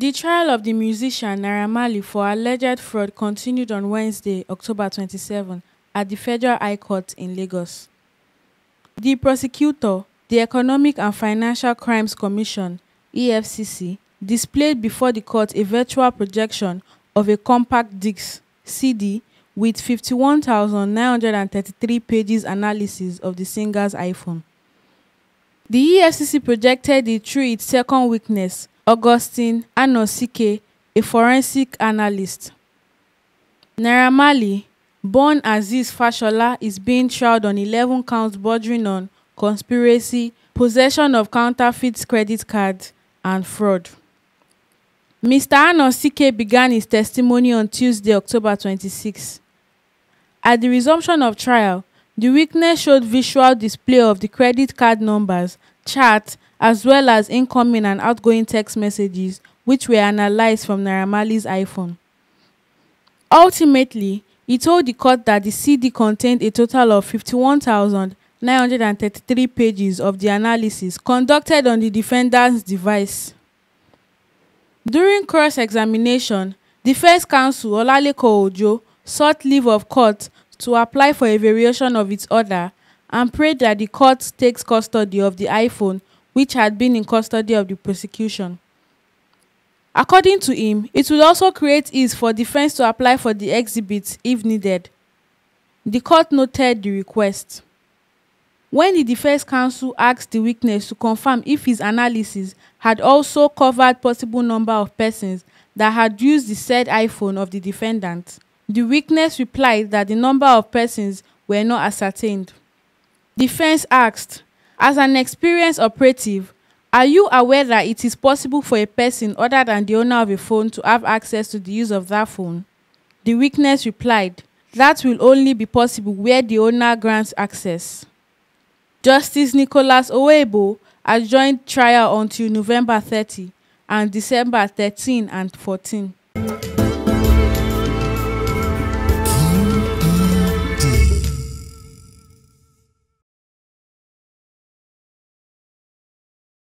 The trial of the musician Naira Marley for alleged fraud continued on Wednesday, October 27, at the Federal High Court in Lagos. The prosecutor, the Economic and Financial Crimes Commission, EFCC, displayed before the court a virtual projection of a compact disc CD with 51,933 pages analysis of the singer's iPhone. The EFCC projected it through its second witness, Augustine Anosike, a forensic analyst. Naira Marley, born Aziz Fashola, is being tried on 11 counts bordering on conspiracy, possession of counterfeit credit cards, and fraud. Mr. Anosike began his testimony on Tuesday, October 26. At the resumption of trial, the witness showed visual display of the credit card numbers chat, as well as incoming and outgoing text messages, which were analyzed from Naramali's iPhone. Ultimately, he told the court that the CD contained a total of 51,933 pages of the analysis conducted on the defendant's device. During cross-examination, defense counsel Olaleko Ojo sought leave of court to apply for a variation of its order and prayed that the court takes custody of the iPhone, which had been in custody of the prosecution. According to him, it would also create ease for defense to apply for the exhibits if needed. The court noted the request. When the defense counsel asked the witness to confirm if his analysis had also covered possible number of persons that had used the said iPhone of the defendant, the witness replied that the number of persons were not ascertained. Defense asked, as an experienced operative, are you aware that it is possible for a person other than the owner of a phone to have access to the use of that phone? The witness replied, that will only be possible where the owner grants access. Justice Nicholas Owebo adjourned trial until November 30 and December 13 and 14.